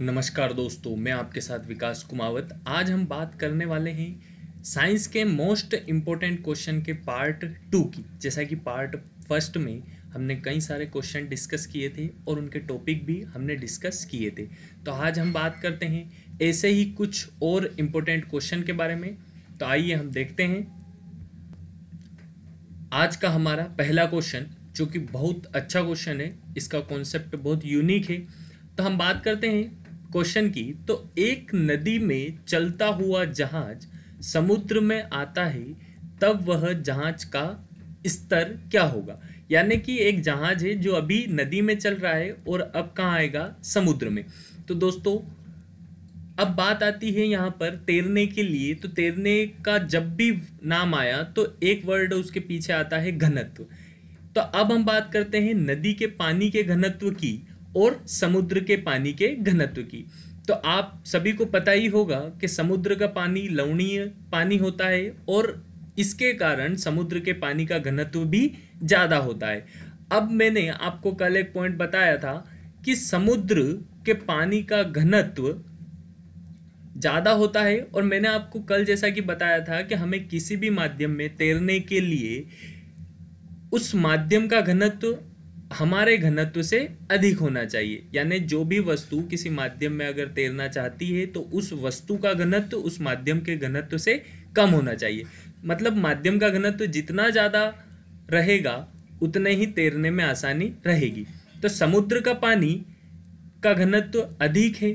नमस्कार दोस्तों मैं आपके साथ विकास कुमावत आज हम बात करने वाले हैं साइंस के मोस्ट इम्पोर्टेंट क्वेश्चन के पार्ट टू की जैसा कि पार्ट फर्स्ट में हमने कई सारे क्वेश्चन डिस्कस किए थे और उनके टॉपिक भी हमने डिस्कस किए थे तो आज हम बात करते हैं ऐसे ही कुछ और इम्पोर्टेंट क्वेश्चन के बारे में तो आइए हम देखते हैं आज का हमारा पहला क्वेश्चन जो कि बहुत अच्छा क्वेश्चन है इसका कॉन्सेप्ट बहुत यूनिक है तो हम बात करते हैं क्वेश्चन की तो एक नदी में चलता हुआ जहाज समुद्र में आता है तब वह जहाज का स्तर क्या होगा यानी कि एक जहाज है जो अभी नदी में चल रहा है और अब कहाँ आएगा समुद्र में तो दोस्तों अब बात आती है यहाँ पर तैरने के लिए तो तैरने का जब भी नाम आया तो एक वर्ड उसके पीछे आता है घनत्व तो अब हम बात करते हैं नदी के पानी के घनत्व की और समुद्र के पानी के घनत्व की तो आप सभी को पता ही होगा कि समुद्र का पानी लवणीय पानी होता है और इसके कारण समुद्र के पानी का घनत्व भी ज़्यादा होता है अब मैंने आपको कल एक पॉइंट बताया था कि समुद्र के पानी का घनत्व ज़्यादा होता है और मैंने आपको कल जैसा कि बताया था कि हमें किसी भी माध्यम में तैरने के लिए उस माध्यम का घनत्व हमारे घनत्व से अधिक होना चाहिए यानी जो भी वस्तु किसी माध्यम में अगर तैरना चाहती है तो उस वस्तु का घनत्व उस माध्यम के घनत्व से कम होना चाहिए मतलब माध्यम का घनत्व जितना ज़्यादा रहेगा उतने ही तैरने में आसानी रहेगी तो समुद्र का पानी का घनत्व अधिक है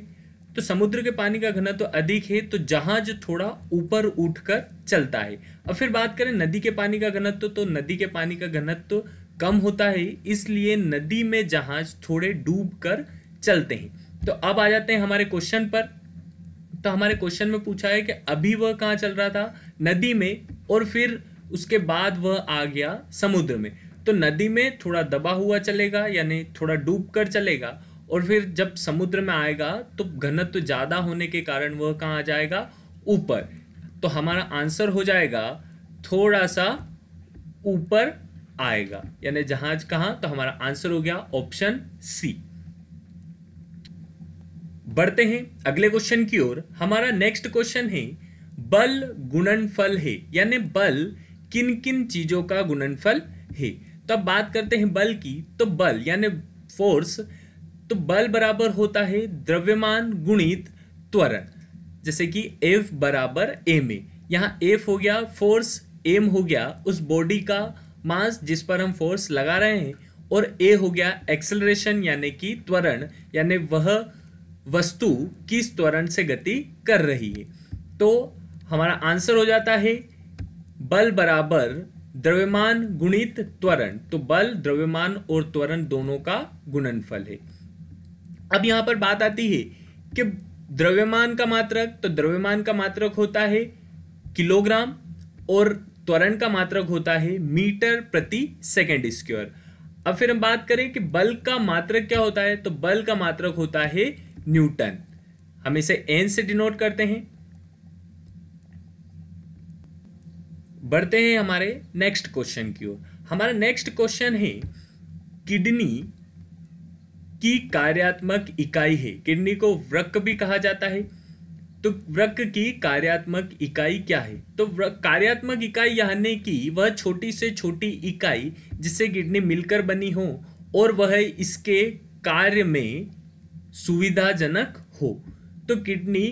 तो समुद्र के पानी का घनत्व अधिक है तो जहाज थोड़ा ऊपर उठकर चलता है और फिर बात करें नदी के पानी का घनत्व तो नदी के पानी का घनत्व कम होता है इसलिए नदी में जहाज थोड़े डूब कर चलते हैं तो अब आ जाते हैं हमारे क्वेश्चन पर तो हमारे क्वेश्चन में पूछा है कि अभी वह कहाँ चल रहा था नदी में और फिर उसके बाद वह आ गया समुद्र में तो नदी में थोड़ा दबा हुआ चलेगा यानी थोड़ा डूब कर चलेगा और फिर जब समुद्र में आएगा तो घनत्व ज़्यादा होने के कारण वह कहाँ आ जाएगा ऊपर तो हमारा आंसर हो जाएगा थोड़ा सा ऊपर आएगा यानी जहाज कहा तो हमारा आंसर हो गया ऑप्शन सी बढ़ते हैं अगले क्वेश्चन की ओर हमारा नेक्स्ट क्वेश्चन है बल गुणनफल है यानी बल किन किन चीजों का गुणनफल है तो अब बात करते हैं बल की तो बल यानी फोर्स तो बल बराबर होता है द्रव्यमान गुणित त्वरण जैसे कि एफ बराबर एम ए यहां एफ हो गया फोर्स एम हो गया उस बॉडी का मास जिस पर हम फोर्स लगा रहे हैं और ए हो गया एक्सेलरेशन यानी कि त्वरण यानी वह वस्तु किस त्वरण से गति कर रही है तो हमारा आंसर हो जाता है बल बराबर द्रव्यमान गुणित त्वरण तो बल द्रव्यमान और त्वरण दोनों का गुणनफल है अब यहां पर बात आती है कि द्रव्यमान का मात्रक तो द्रव्यमान का मात्रक होता है किलोग्राम और त्वरण का मात्रक होता है मीटर प्रति सेकेंड स्क्वायर अब फिर हम बात करें कि बल का मात्रक क्या होता है तो बल का मात्रक होता है न्यूटन हम इसे एन से डिनोट करते हैं बढ़ते हैं हमारे नेक्स्ट क्वेश्चन की ओर हमारा नेक्स्ट क्वेश्चन है किडनी की कार्यात्मक इकाई है किडनी को वृक्क भी कहा जाता है तो वृक्क की कार्यात्मक इकाई क्या है तो कार्यात्मक इकाई यानी कि वह छोटी से छोटी इकाई जिससे किडनी मिलकर बनी हो और वह इसके कार्य में सुविधाजनक हो तो किडनी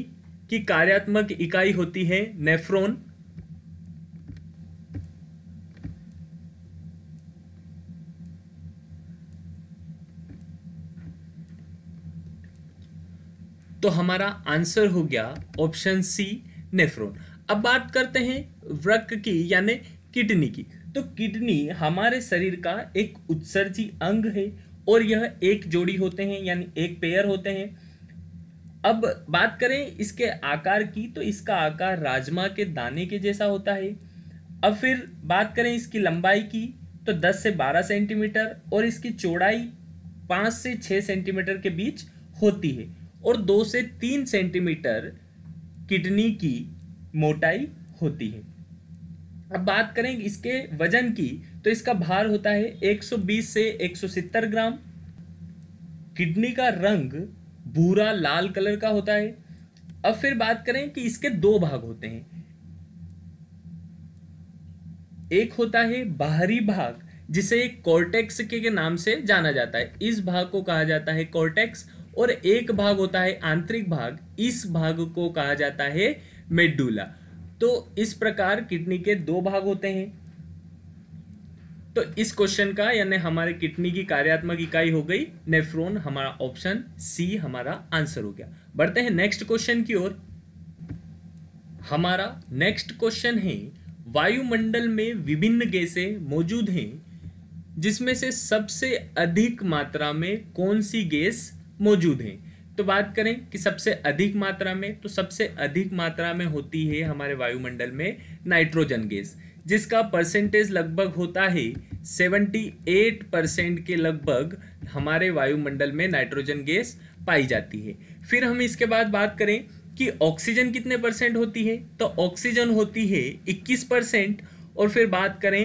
की कार्यात्मक इकाई होती है नेफ्रॉन तो हमारा आंसर हो गया ऑप्शन सी नेफ्रोन अब बात करते हैं वृक की यानी किडनी की तो किडनी हमारे शरीर का एक उत्सर्जी अंग है और यह एक जोड़ी होते हैं यानी एक पेयर होते हैं अब बात करें इसके आकार की तो इसका आकार राजमा के दाने के जैसा होता है अब फिर बात करें इसकी लंबाई की तो 10 से 12 सेंटीमीटर और इसकी चौड़ाई 5 से 6 सेंटीमीटर के बीच होती है और दो से तीन सेंटीमीटर किडनी की मोटाई होती है अब बात करें इसके वजन की तो इसका भार होता है 120 से 170 ग्राम किडनी का रंग भूरा लाल कलर का होता है अब फिर बात करें कि इसके दो भाग होते हैं एक होता है बाहरी भाग जिसे कॉर्टेक्स के, के नाम से जाना जाता है इस भाग को कहा जाता है कॉर्टेक्स और एक भाग होता है आंतरिक भाग इस भाग को कहा जाता है मेडुला तो इस प्रकार किडनी के दो भाग होते हैं तो इस क्वेश्चन का यानी हमारे किडनी की कार्यात्मक इकाई हो गई नेफ्रोन हमारा ऑप्शन सी हमारा आंसर हो गया बढ़ते हैं नेक्स्ट क्वेश्चन की ओर हमारा नेक्स्ट क्वेश्चन है वायुमंडल में विभिन्न गैसें मौजूद हैं जिसमें से सबसे अधिक मात्रा में कौन सी गैस मौजूद हैं तो बात करें कि सबसे अधिक मात्रा में तो सबसे अधिक मात्रा में होती है हमारे वायुमंडल में नाइट्रोजन गैस जिसका परसेंटेज लगभग होता है 78 परसेंट के लगभग हमारे वायुमंडल में नाइट्रोजन गैस पाई जाती है फिर हम इसके बाद बात करें कि ऑक्सीजन कितने परसेंट होती है तो ऑक्सीजन होती है 21 परसेंट और फिर बात करें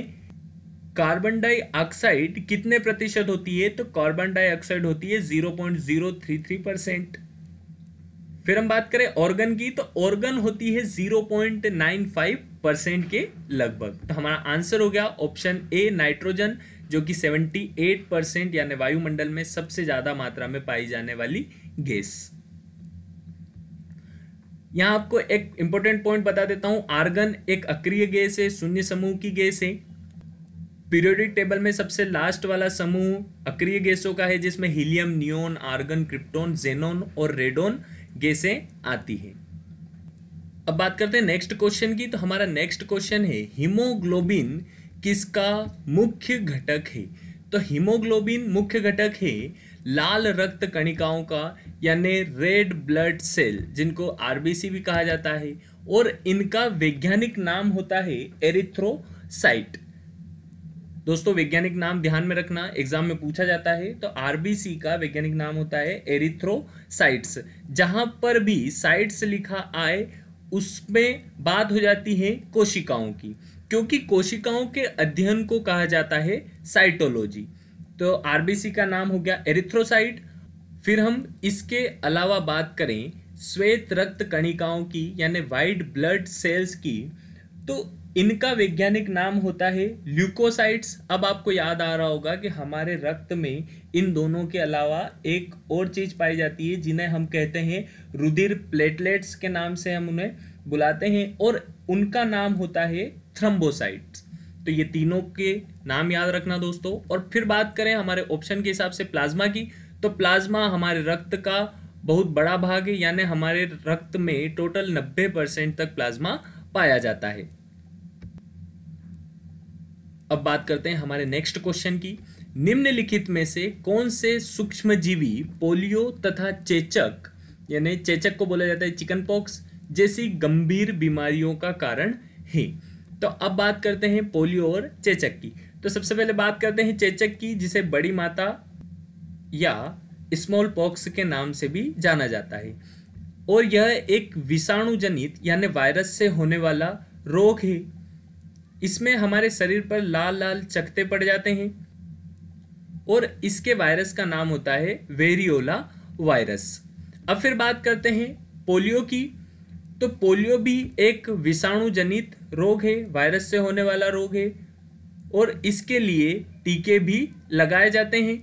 कार्बन डाइऑक्साइड कितने प्रतिशत होती है तो कार्बन डाइऑक्साइड होती है zero point zero three three percent फिर हम बात करें ऑर्गन की तो ऑर्गन होती है zero point nine five percent के लगभग तो हमारा आंसर हो गया ऑप्शन ए नाइट्रोजन जो कि सेवेंटी एट परसेंट यानी वायुमंडल में सबसे ज़्यादा मात्रा में पाई जाने वाली गैस यहां आपको एक इंपॉर्टेंट पॉइंट बता देता हूं आर्गन एक अक्रिय गैस है शून्य समूह की गैस है पीरियोडिक टेबल में सबसे लास्ट वाला समूह अक्रिय गैसों का है जिसमें helium neon argon krypton xenon और रेडोन गैसें आती हैं अब बात करते हैं नेक्स्ट क्वेश्चन की तो हमारा नेक्स्ट क्वेश्चन है हीमोग्लोबिन किसका मुख्य घटक है तो हीमोग्लोबिन मुख्य घटक है लाल रक्त कणिकाओं का यानी रेड ब्लड सेल जिनको आरबीसी भी कहा जाता है और इनका वैज्ञानिक नाम होता है एरिथ्रोसाइट दोस्तों वैज्ञानिक नाम ध्यान में रखना एग्जाम में पूछा जाता है तो आरबीसी का वैज्ञानिक नाम होता है एरिथ्रोसाइट्स जहां पर भी साइट्स लिखा आए उसमें बात हो जाती है कोशिकाओं की क्योंकि कोशिकाओं के अध्ययन को कहा जाता है साइटोलॉजी तो आरबीसी का नाम हो गया एरिथ्रोसाइट फिर हम इसके अलावा बात करें श्वेत रक्त कणिकाओं की यानी वाइट ब्लड सेल्स की तो इनका वैज्ञानिक नाम होता है ल्यूकोसाइट्स अब आपको याद आ रहा होगा कि हमारे रक्त में इन दोनों के अलावा एक और चीज़ पाई जाती है जिन्हें हम कहते हैं रुधिर प्लेटलेट्स के नाम से हम उन्हें बुलाते हैं और उनका नाम होता है थ्रम्बोसाइट्स तो ये तीनों के नाम याद रखना दोस्तों और फिर बात करें हमारे ऑप्शन के हिसाब से प्लाज्मा की तो प्लाज्मा हमारे रक्त का बहुत बड़ा भाग है यानी हमारे रक्त में टोटल 90 परसेंट तक प्लाज्मा पाया जाता है अब बात करते हैं हमारे नेक्स्ट क्वेश्चन की निम्नलिखित में से कौन से सूक्ष्म जीवी पोलियो तथा चेचक यानी चेचक को बोला जाता है चिकन पॉक्स जैसी गंभीर बीमारियों का कारण है तो अब बात करते हैं पोलियो और चेचक की तो सबसे पहले बात करते हैं चेचक की जिसे बड़ी माता या स्मॉल पॉक्स के नाम से भी जाना जाता है और यह एक विषाणु जनित यानी वायरस से होने वाला रोग है इसमें हमारे शरीर पर लाल लाल चकते पड़ जाते हैं और इसके वायरस का नाम होता है वेरियोला वायरस अब फिर बात करते हैं पोलियो की तो पोलियो भी एक विषाणु जनित रोग है वायरस से होने वाला रोग है और इसके लिए टीके भी लगाए जाते हैं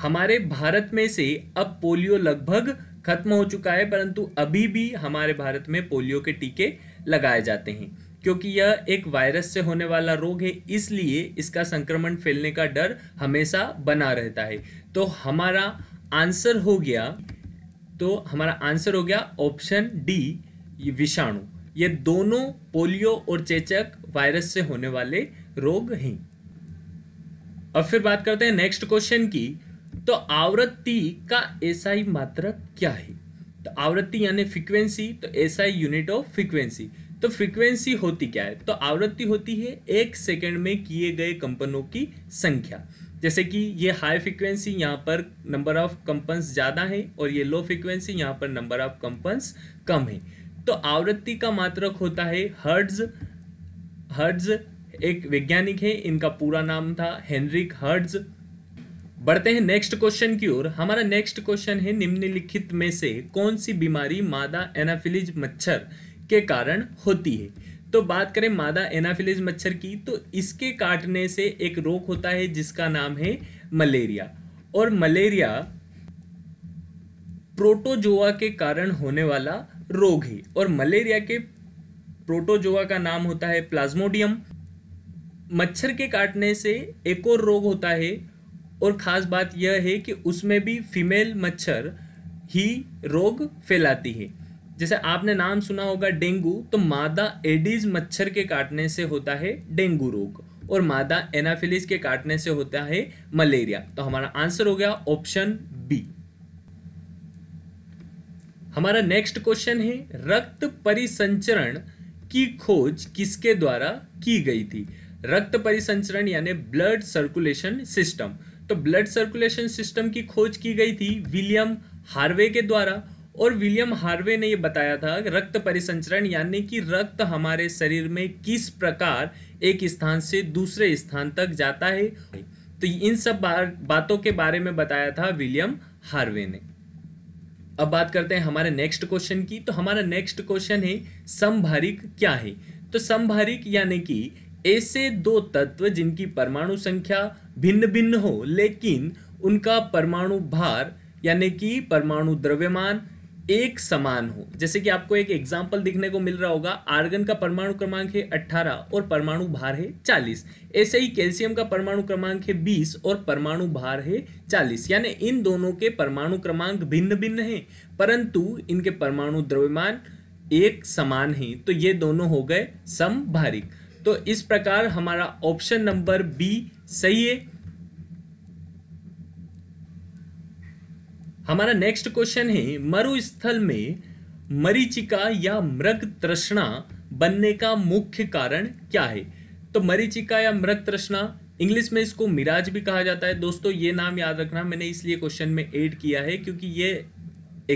हमारे भारत में से अब पोलियो लगभग खत्म हो चुका है परंतु अभी भी हमारे भारत में पोलियो के टीके लगाए जाते हैं क्योंकि यह एक वायरस से होने वाला रोग है इसलिए इसका संक्रमण फैलने का डर हमेशा बना रहता है तो हमारा आंसर हो गया तो हमारा आंसर हो गया ऑप्शन डी विषाणु ये दोनों पोलियो और चेचक वायरस से होने वाले रोग हैं अब फिर बात करते हैं नेक्स्ट क्वेश्चन की तो आवृत्ति का एसआई मात्रक क्या है तो आवृत्ति यानी फ्रीक्वेंसी तो एसआई यूनिट ऑफ फ्रीक्वेंसी तो फ्रीक्वेंसी होती क्या है तो आवृत्ति होती है एक सेकेंड में किए गए कंपनों की संख्या जैसे कि ये हाई फ्रीक्वेंसी यहाँ पर नंबर ऑफ कंपन्स ज़्यादा है और ये लो फ्रीक्वेंसी यहाँ पर नंबर ऑफ कंपन्स कम है तो आवृत्ति का मात्रक होता है हर्ड्स हर्ड्स एक वैज्ञानिक है इनका पूरा नाम था हेनरिक हर्ड्स बढ़ते हैं नेक्स्ट क्वेश्चन की ओर हमारा नेक्स्ट क्वेश्चन है निम्नलिखित में से कौन सी बीमारी मादा एनाफिलिज मच्छर के कारण होती है तो बात करें मादा एनाफिलिज मच्छर की तो इसके काटने से एक रोग होता है जिसका नाम है मलेरिया और मलेरिया प्रोटोजोआ के कारण होने वाला रोग है और मलेरिया के प्रोटोजोआ का नाम होता है प्लाज्मोडियम मच्छर के काटने से एक और रोग होता है और ख़ास बात यह है कि उसमें भी फीमेल मच्छर ही रोग फैलाती है जैसे आपने नाम सुना होगा डेंगू तो मादा एडीज मच्छर के काटने से होता है डेंगू रोग और मादा एनाफिलिस के काटने से होता है मलेरिया तो हमारा आंसर हो गया ऑप्शन बी हमारा नेक्स्ट क्वेश्चन है रक्त परिसंचरण की खोज किसके द्वारा की गई थी रक्त परिसंचरण यानी ब्लड सर्कुलेशन सिस्टम तो ब्लड सर्कुलेशन सिस्टम की खोज की गई थी विलियम हार्वे के द्वारा और विलियम हार्वे ने यह बताया था रक्त परिसंचरण यानी कि रक्त हमारे शरीर में किस प्रकार एक स्थान से दूसरे स्थान तक जाता है तो इन सब बातों के बारे में बताया था विलियम हार्वे ने अब बात करते हैं हमारे नेक्स्ट क्वेश्चन की तो हमारा नेक्स्ट क्वेश्चन है संभारिक क्या है तो संभारिक यानी कि ऐसे दो तत्व जिनकी परमाणु संख्या भिन्न भिन्न हो लेकिन उनका परमाणु भार यानी कि परमाणु द्रव्यमान एक समान हो जैसे कि आपको एक एग्जाम्पल दिखने को मिल रहा होगा आर्गन का परमाणु क्रमांक है अट्ठारह और परमाणु भार है चालीस ऐसे ही कैल्शियम का परमाणु क्रमांक है बीस और परमाणु भार है चालीस यानी इन दोनों के परमाणु क्रमांक भिन्न भिन्न हैं परंतु इनके परमाणु द्रव्यमान एक समान है तो ये दोनों हो गए समभारिक तो इस प्रकार हमारा ऑप्शन नंबर बी सही है हमारा नेक्स्ट क्वेश्चन है मरुस्थल में मरीचिका या मृग तृष्णा बनने का मुख्य कारण क्या है तो मरीचिका या मृग तृष्णा इंग्लिश में इसको मिराज भी कहा जाता है दोस्तों ये नाम याद रखना मैंने इसलिए क्वेश्चन में ऐड किया है क्योंकि ये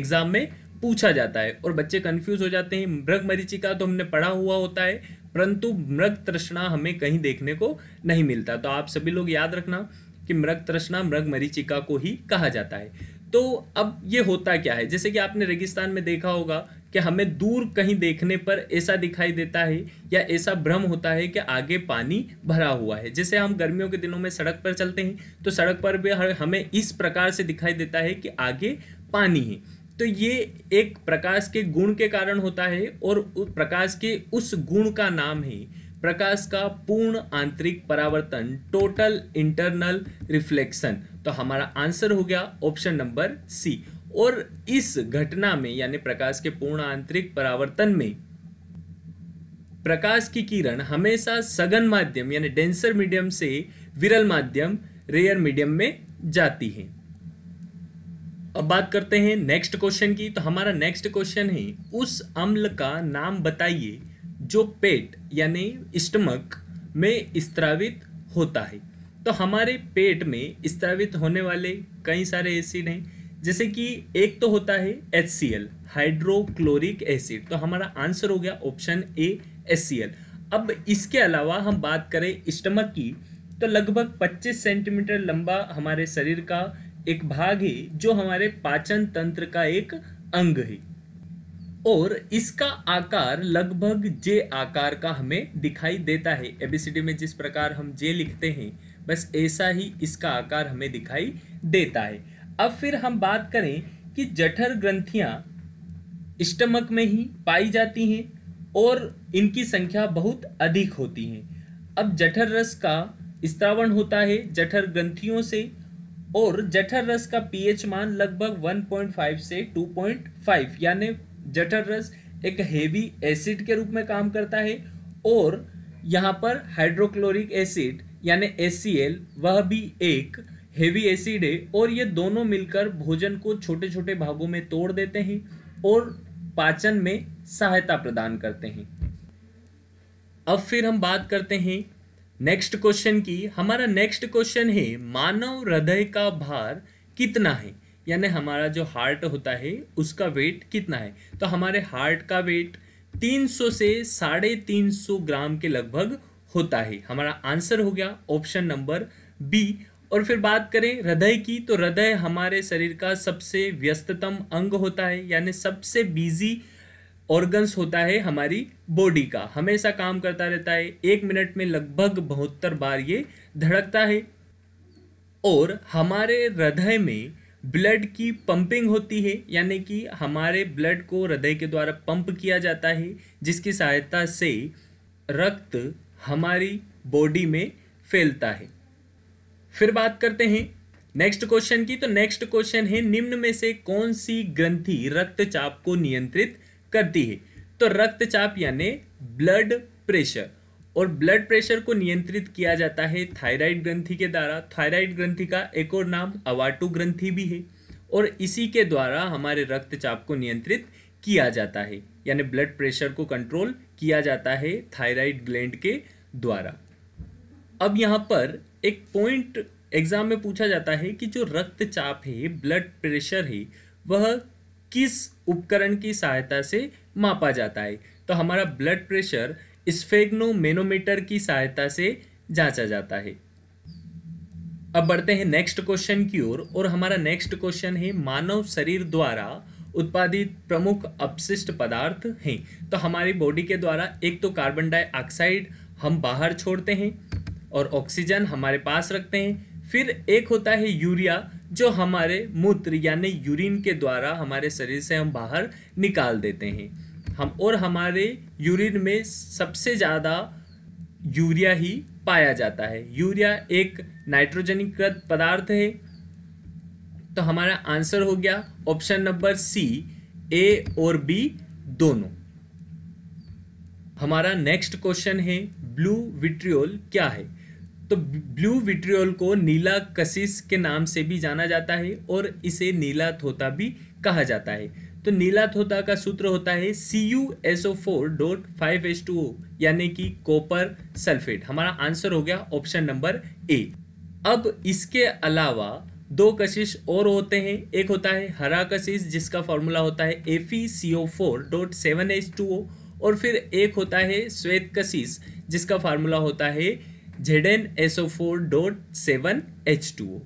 एग्जाम में पूछा जाता है और बच्चे कंफ्यूज हो जाते हैं मृग मरीचिका तो हमने पढ़ा हुआ होता है परंतु मृग तृष्णा हमें कहीं देखने को नहीं मिलता तो आप सभी लोग याद रखना कि मृग तृष्णा मृग मरीचिका को ही कहा जाता है तो अब ये होता क्या है जैसे कि आपने रेगिस्तान में देखा होगा कि हमें दूर कहीं देखने पर ऐसा दिखाई देता है या ऐसा भ्रम होता है कि आगे पानी भरा हुआ है जैसे हम गर्मियों के दिनों में सड़क पर चलते हैं तो सड़क पर भी हमें इस प्रकार से दिखाई देता है कि आगे पानी है तो ये एक प्रकाश के गुण के कारण होता है और प्रकाश के उस गुण का नाम है प्रकाश का पूर्ण आंतरिक परावर्तन टोटल इंटरनल रिफ्लेक्शन तो हमारा आंसर हो गया ऑप्शन नंबर सी और इस घटना में यानी प्रकाश के पूर्ण आंतरिक परावर्तन में प्रकाश की किरण हमेशा सघन माध्यम यानी डेंसर मीडियम से विरल माध्यम रेयर मीडियम में जाती है अब बात करते हैं नेक्स्ट क्वेश्चन की तो हमारा नेक्स्ट क्वेश्चन है उस अम्ल का नाम बताइए जो पेट यानी स्टमक में स्त्रावित होता है तो हमारे पेट में स्त्रावित होने वाले कई सारे एसिड हैं जैसे कि एक तो होता है H C L hydrochloric acid तो हमारा आंसर हो गया option A H C L अब इसके अलावा हम बात करें स्टमक की तो लगभग 25 सेंटीमीटर लंबा हमारे शरीर का एक भाग है जो हमारे पाचन तंत्र का एक अंग है और इसका आकार लगभग जे आकार का हमें दिखाई देता है एबीसीडी में जिस प्रकार हम जे लिखते हैं बस ऐसा ही इसका आकार हमें दिखाई देता है अब फिर हम बात करें कि जठर ग्रंथियाँ स्टमक में ही पाई जाती हैं और इनकी संख्या बहुत अधिक होती है अब जठर रस का स्त्रावण होता है जठर ग्रंथियों से और जठर रस का पीएच मान लगभग 1.5 से 2.5 यानी जठर रस एक हेवी एसिड के रूप में काम करता है और यहाँ पर हाइड्रोक्लोरिक एसिड यानी एस वह भी एक हेवी एसिड है और ये दोनों मिलकर भोजन को छोटे छोटे भागों में तोड़ देते हैं और पाचन में सहायता प्रदान करते हैं अब फिर हम बात करते हैं नेक्स्ट क्वेश्चन की हमारा नेक्स्ट क्वेश्चन है मानव हृदय का भार कितना है यानी हमारा जो हार्ट होता है उसका वेट कितना है तो हमारे हार्ट का वेट 300 से साढ़े तीन ग्राम के लगभग होता है हमारा आंसर हो गया ऑप्शन नंबर बी और फिर बात करें हृदय की तो हृदय हमारे शरीर का सबसे व्यस्ततम अंग होता है यानी सबसे बिजी ऑर्गन्स होता है हमारी बॉडी का हमेशा काम करता रहता है एक मिनट में लगभग बहत्तर बार ये धड़कता है और हमारे हृदय में ब्लड की पंपिंग होती है यानी कि हमारे ब्लड को हृदय के द्वारा पंप किया जाता है जिसकी सहायता से रक्त हमारी बॉडी में फैलता है फिर बात करते हैं नेक्स्ट क्वेश्चन की तो नेक्स्ट क्वेश्चन है निम्न में से कौन सी ग्रंथि रक्तचाप को नियंत्रित करती है तो रक्तचाप यानी ब्लड प्रेशर और ब्लड प्रेशर को नियंत्रित किया जाता है थायराइड ग्रंथि के द्वारा थायराइड ग्रंथि का एक और नाम अवाटू ग्रंथि भी है और इसी के द्वारा हमारे रक्तचाप को नियंत्रित किया जाता है यानी ब्लड प्रेशर को कंट्रोल किया जाता है थायराइड ग्लैंड के द्वारा अब यहाँ पर एक पॉइंट एग्ज़ाम में पूछा जाता है कि जो रक्तचाप है ब्लड प्रेशर है वह किस उपकरण की सहायता से मापा जाता है तो हमारा ब्लड प्रेशर स्फेग्नोमेनोमीटर की सहायता से जांचा जाता है अब बढ़ते हैं नेक्स्ट क्वेश्चन की ओर और, और हमारा नेक्स्ट क्वेश्चन है मानव शरीर द्वारा उत्पादित प्रमुख अपशिष्ट पदार्थ हैं तो हमारी बॉडी के द्वारा एक तो कार्बन डाइऑक्साइड हम बाहर छोड़ते हैं और ऑक्सीजन हमारे पास रखते हैं फिर एक होता है यूरिया जो हमारे मूत्र यानी यूरिन के द्वारा हमारे शरीर से हम बाहर निकाल देते हैं हम और हमारे यूरिन में सबसे ज़्यादा यूरिया ही पाया जाता है यूरिया एक नाइट्रोजनीकृत पदार्थ है तो हमारा आंसर हो गया ऑप्शन नंबर सी ए और बी दोनों हमारा नेक्स्ट क्वेश्चन है ब्लू विट्रियोल क्या है तो ब्लू विट्रियोल को नीला कशिश के नाम से भी जाना जाता है और इसे नीला थोता भी कहा जाता है तो नीला थोता का सूत्र होता है C U S O four dot five S two O यानी कि कॉपर सल्फेट हमारा आंसर हो गया ऑप्शन नंबर ए अब इसके अलावा दो कशिश और होते हैं एक होता है हरा कशिश जिसका फॉर्मूला होता है F E C O four dot seven H two O और फिर एक होता है श्वेत कशिश जिसका फार्मूला होता है Z N S O four dot seven H two O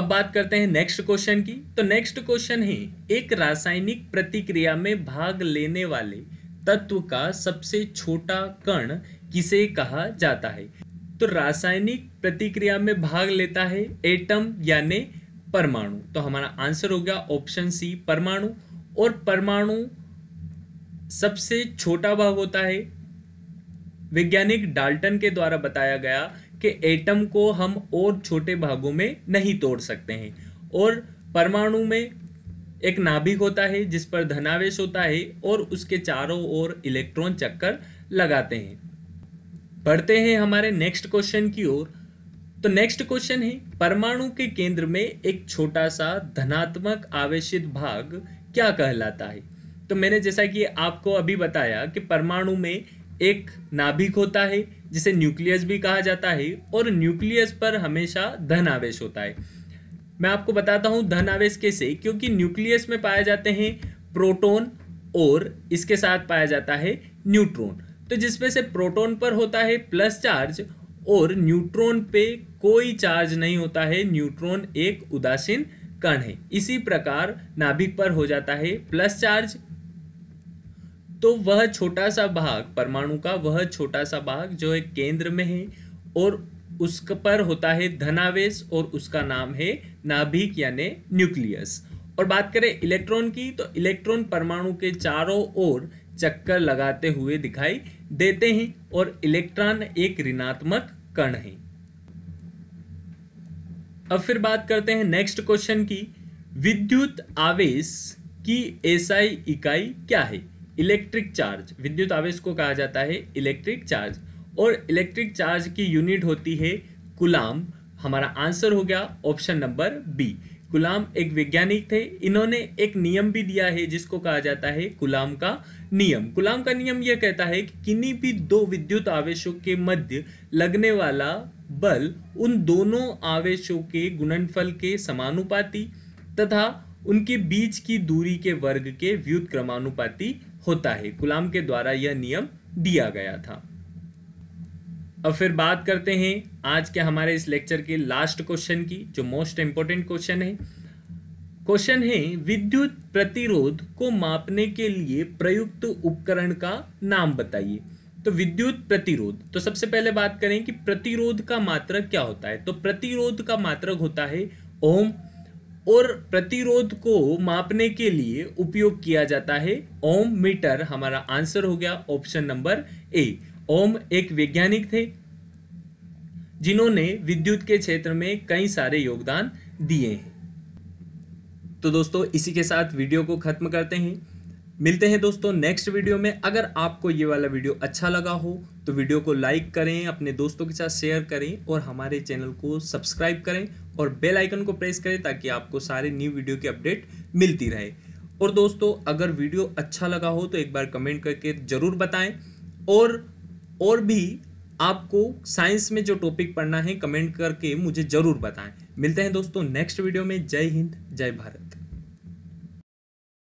अब बात करते हैं नेक्स्ट क्वेश्चन की तो नेक्स्ट क्वेश्चन है एक रासायनिक प्रतिक्रिया में भाग लेने वाले तत्व का सबसे छोटा कण किसे कहा जाता है तो रासायनिक प्रतिक्रिया में भाग लेता है एटम यानी परमाणु तो हमारा आंसर हो गया ऑप्शन सी परमाणु और परमाणु सबसे छोटा भाग होता है वैज्ञानिक डाल्टन के द्वारा बताया गया कि एटम को हम और छोटे भागों में नहीं तोड़ सकते हैं और परमाणु में एक नाभिक होता है जिस पर धनावेश होता है और उसके चारों ओर इलेक्ट्रॉन चक्कर लगाते हैं बढ़ते हैं हमारे नेक्स्ट क्वेश्चन की ओर तो नेक्स्ट क्वेश्चन है परमाणु के केंद्र में एक छोटा सा धनात्मक आवेशित भाग क्या कहलाता है तो मैंने जैसा कि आपको अभी बताया कि परमाणु में एक नाभिक होता है जिसे न्यूक्लियस भी कहा जाता है और न्यूक्लियस पर हमेशा धन आवेश होता है मैं आपको बताता हूँ धन आवेश कैसे क्योंकि न्यूक्लियस में पाए जाते हैं प्रोटोन और इसके साथ पाया जाता है न्यूट्रॉन तो जिसमें से प्रोटॉन पर होता है प्लस चार्ज और न्यूट्रॉन पे कोई चार्ज नहीं होता है न्यूट्रॉन एक उदासीन कण है इसी प्रकार नाभिक पर हो जाता है प्लस चार्ज तो वह छोटा सा भाग परमाणु का वह छोटा सा भाग जो है केंद्र में है और उस पर होता है धनावेश और उसका नाम है नाभिक यानी न्यूक्लियस और बात करें इलेक्ट्रॉन की तो इलेक्ट्रॉन परमाणु के चारों ओर चक्कर लगाते हुए दिखाई देते हैं और इलेक्ट्रॉन एक ऋणात्मक कण है अब फिर बात करते हैं नेक्स्ट क्वेश्चन की विद्युत आवेश की एसआई इकाई क्या है इलेक्ट्रिक चार्ज विद्युत आवेश को कहा जाता है इलेक्ट्रिक चार्ज और इलेक्ट्रिक चार्ज की यूनिट होती है कुलाम हमारा आंसर हो गया ऑप्शन नंबर बी गुलाम एक वैज्ञानिक थे इन्होंने एक नियम भी दिया है जिसको कहा जाता है गुलाम का नियम गुलाम का नियम यह कहता है कि किन्हीं भी दो विद्युत आवेशों के मध्य लगने वाला बल उन दोनों आवेशों के गुणनफल के समानुपाती तथा उनके बीच की दूरी के वर्ग के व्युत क्रमानुपाती होता है गुलाम के द्वारा यह नियम दिया गया था अब फिर बात करते हैं आज के हमारे इस लेक्चर के लास्ट क्वेश्चन की जो मोस्ट इम्पोर्टेंट क्वेश्चन है क्वेश्चन है विद्युत प्रतिरोध को मापने के लिए प्रयुक्त उपकरण का नाम बताइए तो विद्युत प्रतिरोध तो सबसे पहले बात करें कि प्रतिरोध का मात्रक क्या होता है तो प्रतिरोध का मात्रक होता है ओम और प्रतिरोध को मापने के लिए उपयोग किया जाता है ओम मीटर हमारा आंसर हो गया ऑप्शन नंबर ए ओम एक वैज्ञानिक थे जिन्होंने विद्युत के क्षेत्र में कई सारे योगदान दिए हैं तो दोस्तों इसी के साथ वीडियो को ख़त्म करते हैं मिलते हैं दोस्तों नेक्स्ट वीडियो में अगर आपको ये वाला वीडियो अच्छा लगा हो तो वीडियो को लाइक करें अपने दोस्तों के साथ शेयर करें और हमारे चैनल को सब्सक्राइब करें और बेल आइकन को प्रेस करें ताकि आपको सारे न्यू वीडियो की अपडेट मिलती रहे और दोस्तों अगर वीडियो अच्छा लगा हो तो एक बार कमेंट करके ज़रूर बताएं और और भी आपको साइंस में जो टॉपिक पढ़ना है कमेंट करके मुझे ज़रूर बताएं मिलते हैं दोस्तों नेक्स्ट वीडियो में जय हिंद जय भारत